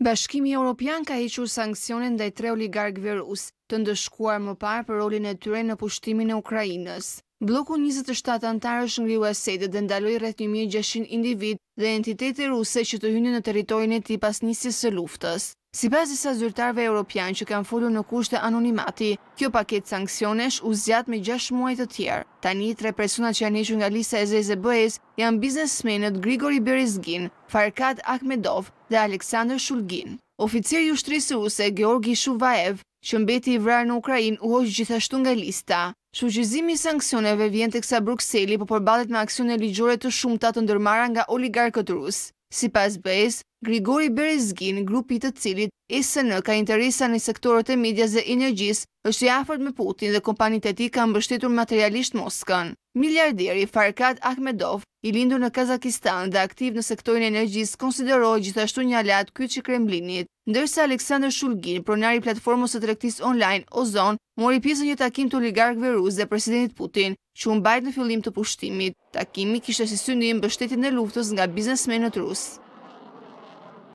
Bashkimi Europian ka hequr sankcionin ndaj tre oligarkëve rus, të ndëshkuar më parë për rolin e tyre në pushtimin e Ukrainës. Bloku 27 anëtarësh ngriu asedë dhe ndaloi rreth 1600 individ dhe entitete ruse që të hynin në territorin e tij pas nisjes së luftës. Si pas disa zyrtarve europian që kanë folur në kushte të anonimati, kjo paket sankcionesh u zjatë me 6 muaj të tjerë. Tani, tre personat që janë eqën nga lisa e zezë e janë biznesmenet Grigori Berizgin, Farkat Akmedov dhe Aleksandr Shulgin. Oficier ju shtrisë u se Georgi Shuvaev, që mbeti i vrarë në Ukrajin, u është gjithashtu nga lista. i sankcioneve vjente kësa Bruxelli po përbalet me aksione ligjore të shumë të të ndërmara nga oligarkët rusë. Si pas Bejs, Grigori Berezgin, grupit të cilit SN ka interesa në sektorët e midjas dhe energjis, është i afert me Putin dhe kompanit e ti ka mbështetur materialisht Moskën. Miliarderi Farkat Ahmedov, i lindur në Kazakistan dhe aktiv në sektorin e energjis, konsiderohet gjithashtu një alat kytë që Kremlinit. ndërsa Aleksandr Shulgin, pronari platformës të trektis online, Ozon, mori pjesë një takim të oligark Verus dhe presidentit Putin, që unë bajt në fillim të pushtimit. Takimi kishtë si syndin bështetit në luftës nga biznesmenët rusë.